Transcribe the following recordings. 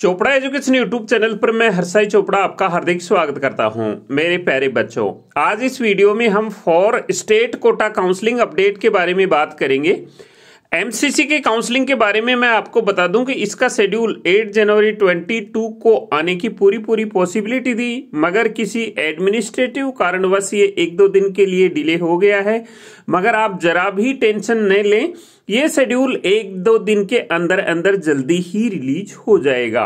Chopra education YouTube channel पर मैं हर्षाई चोपड़ा आपका हार्दिक स्वागत करता हूं मेरे प्यारे बच्चों आज इस वीडियो में हम for state quota counselling update के बारे में बात करेंगे एमसीसी के काउंसलिंग के बारे में मैं आपको बता दूं कि इसका शेड्यूल 8 जनवरी 22 को आने की पूरी पूरी पॉसिबिलिटी थी मगर किसी एडमिनिस्ट्रेटिव कारणवश ये एक दो दिन के लिए डिले हो गया है मगर आप जरा भी टेंशन न लें ये शेड्यूल एक दो दिन के अंदर अंदर जल्दी ही रिलीज हो जाएगा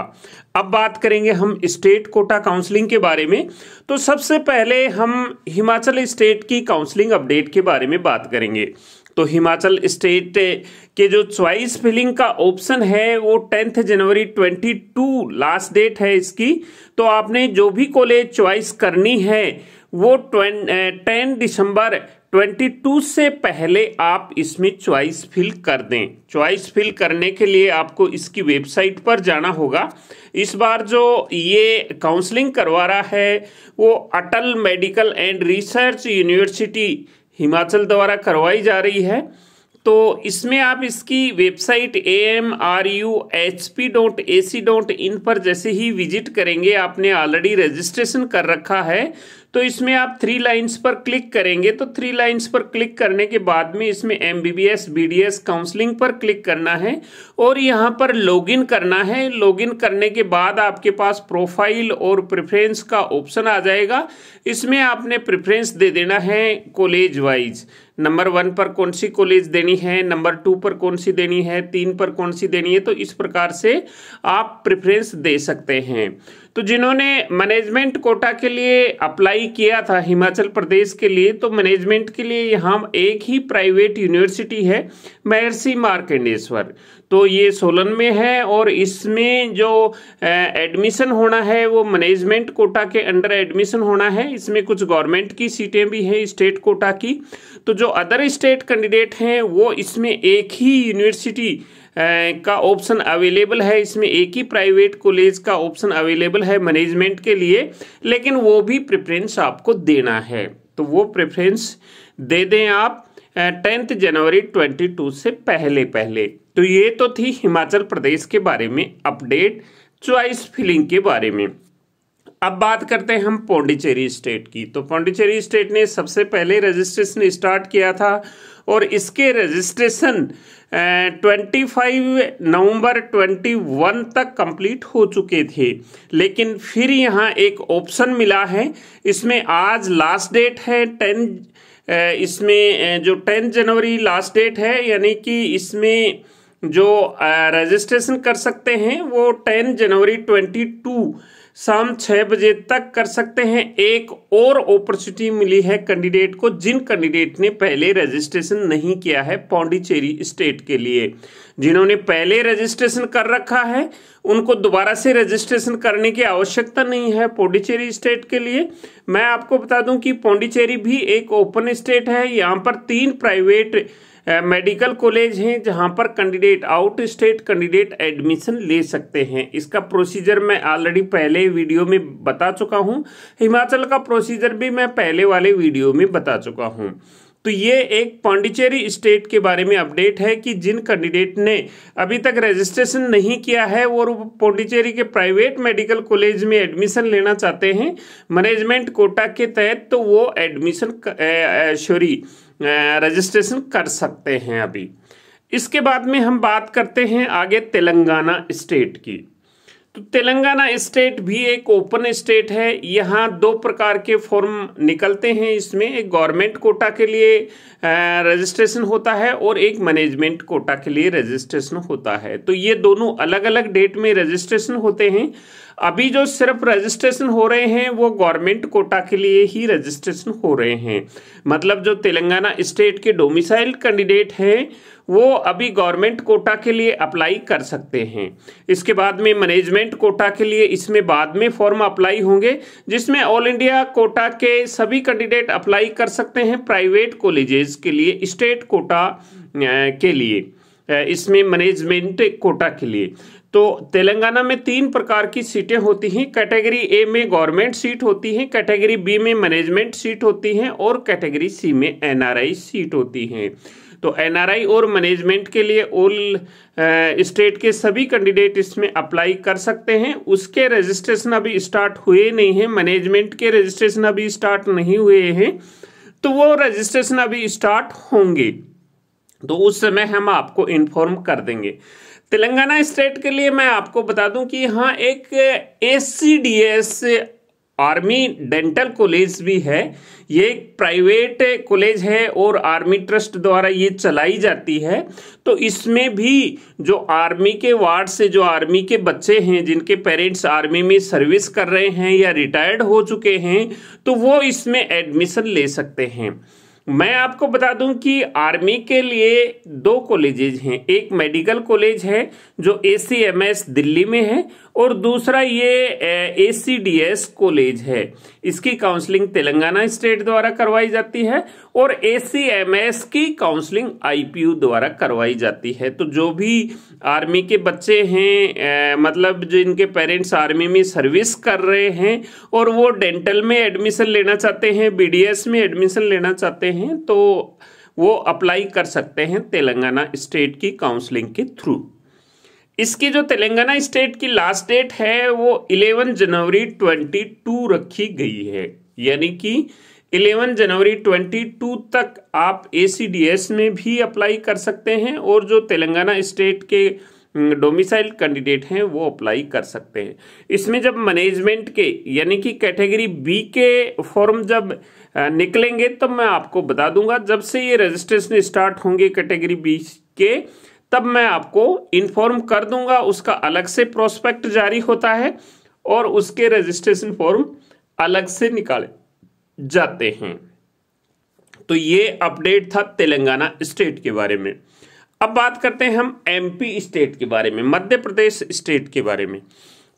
अब बात करेंगे हम स्टेट कोटा काउंसलिंग के बारे में तो सबसे पहले हम हिमाचल स्टेट की काउंसलिंग अपडेट के बारे में बात करेंगे तो हिमाचल स्टेट के जो च्वाइस फिलिंग का ऑप्शन है वो टेंथ जनवरी 22 लास्ट डेट है इसकी तो आपने जो भी कॉलेज च्वाइस करनी है वो टेन दिसंबर 22 से पहले आप इसमें च्वाइस फिल कर दें च्वाइस फिल करने के लिए आपको इसकी वेबसाइट पर जाना होगा इस बार जो ये काउंसलिंग करवा रहा है वो Atal medical and research university Himachal द्वारा करवाई जा रही है तो इसमें आप इसकी website A M R U H P dot A C dot in पर जैसे ही विजिट करेंगे आपने ऑलरेडी रजिस्ट्रेशन कर रखा है तो इसमें आप थ्री लाइंस पर क्लिक करेंगे तो थ्री लाइंस पर क्लिक करने के बाद में इसमें M B B S B D S counselling पर क्लिक करना है और यहाँ पर लॉगिन करना है लॉगिन करने के बाद आपके पास प्रोफाइल और प्रेफरेंस का ऑप्शन आ जाएगा इसमें आपने प्रेफरेंस दे देना है कॉलेज वाइज नंबर वन पर कौन सी कॉलेज देनी है नंबर टू पर कौन सी देनी है तीन पर कौन सी देनी है तो इस प्रकार से आप प्रेफरेंस दे सकते हैं तो जिन्होंने मैनेजमेंट कोटा के लिए अप्लाई किया था हिमाचल प्रदेश के लिए तो मैनेजमेंट के लिए यहाँ एक ही प्राइवेट यूनिवर्सिटी है महर्षि मार्केंडेश्वर तो ये सोलन में है और इसमें जो एडमिशन होना है वो मैनेजमेंट कोटा के अंडर एडमिशन होना है इसमें कुछ गवर्नमेंट की सीटें भी हैं स्टेट कोटा की तो जो अदर स्टेट कैंडिडेट हैं वो इसमें एक ही यूनिवर्सिटी का ऑप्शन अवेलेबल है इसमें एक ही प्राइवेट कॉलेज का ऑप्शन अवेलेबल है मैनेजमेंट के लिए लेकिन वो भी प्रेफरेंस आपको देना है तो वो प्रेफरेंस दे दें आप टेंथ जनवरी 22 से पहले पहले तो ये तो थी हिमाचल प्रदेश के बारे में अपडेट च्वाइस फिलिंग के बारे में अब बात करते हैं हम पौंडीचेरी स्टेट की तो पौंडीचेरी स्टेट ने सबसे पहले रजिस्ट्रेशन स्टार्ट किया था और इसके रजिस्ट्रेशन 25 नवंबर 21 तक कंप्लीट हो चुके थे लेकिन फिर यहाँ एक ऑप्शन मिला है इसमें आज लास्ट डेट है 10 इसमें जो 10 जनवरी लास्ट डेट है यानी कि इसमें जो रजिस्ट्रेशन कर सकते हैं वो 10 जनवरी 22 शाम छह बजे तक कर सकते हैं एक और अपॉर्चुनिटी मिली है कैंडिडेट को जिन कैंडिडेट ने पहले रजिस्ट्रेशन नहीं किया है पौंडीचेरी स्टेट के लिए जिन्होंने पहले रजिस्ट्रेशन कर रखा है उनको दोबारा से रजिस्ट्रेशन करने की आवश्यकता नहीं है पौंडीचेरी स्टेट के लिए मैं आपको बता दूं कि पौंडीचेरी भी एक ओपन स्टेट है यहाँ पर तीन प्राइवेट मेडिकल कॉलेज हैं जहां पर candidate out state candidate admission ले सकते हैं इसका प्रोसीजर मैं ऑलरेडी पहले वीडियो में बता चुका हूं हिमाचल का प्रोसीजर भी मैं पहले वाले वीडियो में बता चुका हूं तो ये एक पांडिचेरी स्टेट के बारे में अपडेट है कि जिन कैंडिडेट ने अभी तक रजिस्ट्रेशन नहीं किया है वो पांडिचेरी के प्राइवेट मेडिकल कॉलेज में एडमिशन लेना चाहते हैं मैनेजमेंट कोटा के तहत तो वो एडमिशन सॉरी रजिस्ट्रेशन कर सकते हैं अभी इसके बाद में हम बात करते हैं आगे तेलंगाना स्टेट की तो तेलंगाना स्टेट भी एक ओपन स्टेट है यहाँ दो प्रकार के फॉर्म निकलते हैं इसमें एक गवर्नमेंट कोटा के लिए रजिस्ट्रेशन होता है और एक मैनेजमेंट कोटा के लिए रजिस्ट्रेशन होता है तो ये दोनों अलग अलग डेट में रजिस्ट्रेशन होते हैं अभी जो सिर्फ रजिस्ट्रेशन हो रहे हैं वो गवर्नमेंट कोटा के लिए ही रजिस्ट्रेशन हो रहे हैं मतलब जो तेलंगाना स्टेट के डोमिसाइल कैंडिडेट हैं वो अभी गवर्नमेंट कोटा के लिए अप्लाई कर सकते हैं इसके बाद में मैनेजमेंट कोटा के लिए इसमें बाद में फॉर्म अप्लाई होंगे जिसमें ऑल इंडिया कोटा के सभी कैंडिडेट अप्लाई कर सकते हैं प्राइवेट कॉलेजेस के लिए स्टेट कोटा के लिए इसमें मैनेजमेंट कोटा के लिए तो तेलंगाना में तीन प्रकार की सीटें होती हैं कैटेगरी ए में गवर्नमेंट सीट होती है कैटेगरी बी में मैनेजमेंट सीट होती हैं और कैटेगरी सी में एनआरआई सीट होती हैं तो एनआरआई और मैनेजमेंट के लिए ऑल स्टेट uh, के सभी कैंडिडेट इसमें अप्लाई कर सकते हैं उसके रजिस्ट्रेशन अभी स्टार्ट हुए नहीं है मैनेजमेंट के रजिस्ट्रेशन अभी स्टार्ट नहीं हुए हैं तो वो रजिस्ट्रेशन अभी स्टार्ट होंगे तो उस समय हम आपको इन्फॉर्म कर देंगे तेलंगाना स्टेट के लिए मैं आपको बता दूं कि यहाँ एक एस आर्मी डेंटल कॉलेज भी है ये एक प्राइवेट कॉलेज है और आर्मी ट्रस्ट द्वारा ये चलाई जाती है तो इसमें भी जो आर्मी के वार्ड से जो आर्मी के बच्चे हैं जिनके पेरेंट्स आर्मी में सर्विस कर रहे हैं या रिटायर्ड हो चुके हैं तो वो इसमें एडमिशन ले सकते हैं मैं आपको बता दूं कि आर्मी के लिए दो कॉलेजेज हैं एक मेडिकल कॉलेज है जो ए दिल्ली में है और दूसरा ये ए कॉलेज है इसकी काउंसलिंग तेलंगाना स्टेट द्वारा करवाई जाती है और ए की काउंसलिंग आईपीयू द्वारा करवाई जाती है तो जो भी आर्मी के बच्चे हैं मतलब जो इनके पेरेंट्स आर्मी में सर्विस कर रहे हैं और वो डेंटल में एडमिशन लेना चाहते हैं बीडीएस में एडमिशन लेना चाहते हैं हैं तो वो अप्लाई कर सकते हैं तेलंगाना स्टेट की काउंसलिंग के थ्रू इसकी जो तेलंगाना स्टेट की लास्ट डेट है वो 11 जनवरी 22 रखी गई है यानी कि 11 जनवरी 22 तक आप ए में भी अप्लाई कर सकते हैं और जो तेलंगाना स्टेट के डोमिसाइल हम्म, कैंडिडेट हैं वो अप्लाई कर सकते हैं इसमें जब मैनेजमेंट के यानी कि कैटेगरी बी के फॉर्म जब निकलेंगे तब तो मैं आपको बता दूंगा जब से ये रजिस्ट्रेशन स्टार्ट होंगे कैटेगरी बी के तब मैं आपको इन्फॉर्म कर दूंगा उसका अलग से प्रोस्पेक्ट जारी होता है और उसके रजिस्ट्रेशन फॉर्म अलग से निकाले जाते हैं तो ये अपडेट था तेलंगाना स्टेट के बारे में अब बात करते हैं हम एमपी स्टेट के बारे में मध्य प्रदेश स्टेट के बारे में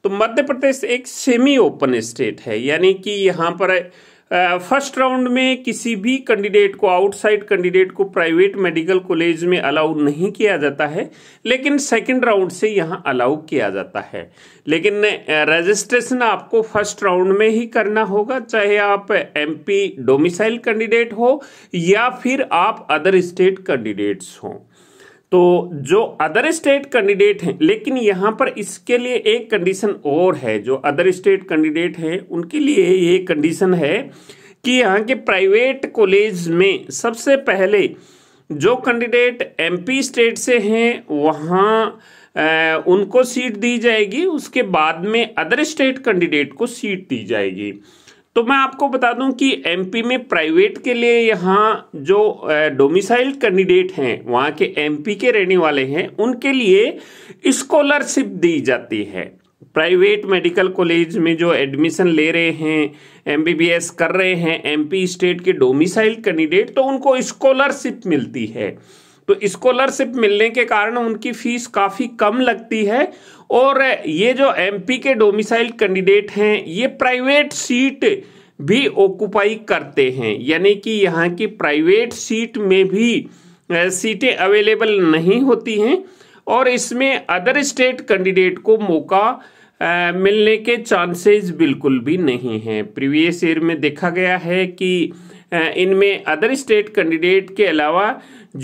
तो मध्य प्रदेश एक सेमी ओपन स्टेट है यानी कि यहाँ पर फर्स्ट राउंड में किसी भी कैंडिडेट को आउटसाइड कैंडिडेट को प्राइवेट मेडिकल कॉलेज में अलाउ नहीं किया जाता है लेकिन सेकंड राउंड से यहाँ अलाउ किया जाता है लेकिन रजिस्ट्रेशन आपको फर्स्ट राउंड में ही करना होगा चाहे आप एमपी डोमिसाइल कैंडिडेट हो या फिर आप अदर स्टेट कैंडिडेट्स हों तो जो अदर स्टेट कैंडिडेट हैं लेकिन यहाँ पर इसके लिए एक कंडीशन और है जो अदर स्टेट कैंडिडेट हैं उनके लिए ये कंडीशन है कि यहाँ के प्राइवेट कॉलेज में सबसे पहले जो कैंडिडेट एमपी स्टेट से हैं वहाँ उनको सीट दी जाएगी उसके बाद में अदर स्टेट कैंडिडेट को सीट दी जाएगी तो मैं आपको बता दूं कि एमपी में प्राइवेट के लिए यहाँ जो डोमिसाइल कैंडिडेट हैं वहाँ के एमपी के रहने वाले हैं उनके लिए स्कॉलरशिप दी जाती है प्राइवेट मेडिकल कॉलेज में जो एडमिशन ले रहे हैं एमबीबीएस कर रहे हैं एमपी स्टेट के डोमिसाइल कैंडिडेट तो उनको स्कॉलरशिप मिलती है तो स्कॉलरशिप मिलने के कारण उनकी फीस काफ़ी कम लगती है और ये जो एमपी के डोमिसाइल कैंडिडेट हैं ये प्राइवेट सीट भी ऑक्यूपाई करते हैं यानी कि यहाँ की प्राइवेट सीट में भी सीटें अवेलेबल नहीं होती हैं और इसमें अदर स्टेट कैंडिडेट को मौका मिलने के चांसेस बिल्कुल भी नहीं हैं प्रीवियस ईयर में देखा गया है कि इनमें अदर स्टेट कैंडिडेट के अलावा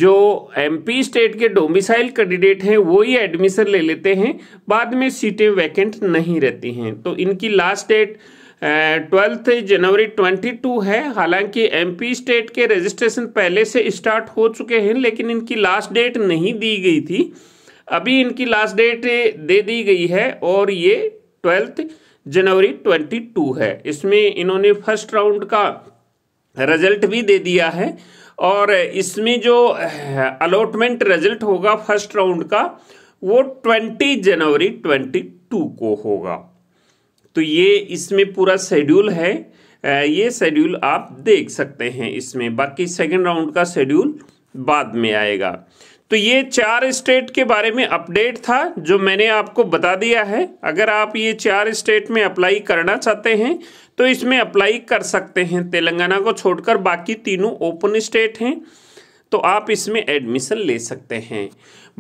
जो एमपी स्टेट के डोमिसाइल कैंडिडेट हैं वो ही एडमिशन ले लेते हैं बाद में सीटें वैकेंट नहीं रहती हैं तो इनकी लास्ट डेट ट्वेल्थ जनवरी 22 है हालांकि एमपी स्टेट के रजिस्ट्रेशन पहले से स्टार्ट हो चुके हैं लेकिन इनकी लास्ट डेट नहीं दी गई थी अभी इनकी लास्ट डेट दे दी गई है और ये ट्वेल्थ जनवरी 22 है इसमें इन्होंने फर्स्ट राउंड का रिजल्ट भी दे दिया है और इसमें जो अलॉटमेंट रिजल्ट होगा फर्स्ट राउंड का वो ट्वेंटी जनवरी ट्वेंटी टू को होगा तो ये इसमें पूरा शेड्यूल है ये शेड्यूल आप देख सकते हैं इसमें बाकी सेकेंड राउंड का शेड्यूल बाद में आएगा तो ये चार स्टेट के बारे में अपडेट था जो मैंने आपको बता दिया है अगर आप ये चार स्टेट में अप्लाई करना चाहते हैं तो इसमें अप्लाई कर सकते हैं तेलंगाना को छोड़कर बाकी तीनों ओपन स्टेट हैं तो आप इसमें एडमिशन ले सकते हैं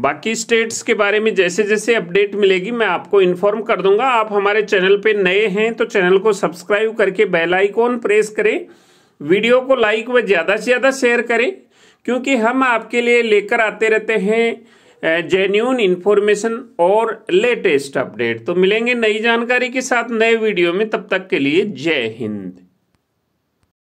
बाकी स्टेट्स के बारे में जैसे जैसे अपडेट मिलेगी मैं आपको इन्फॉर्म कर दूंगा आप हमारे चैनल पर नए हैं तो चैनल को सब्सक्राइब करके बेलाइकॉन प्रेस करें वीडियो को लाइक व ज़्यादा से ज़्यादा शेयर करें क्योंकि हम आपके लिए लेकर आते रहते हैं जेन्यून इन्फॉर्मेशन और लेटेस्ट अपडेट तो मिलेंगे नई जानकारी के साथ नए वीडियो में तब तक के लिए जय हिंद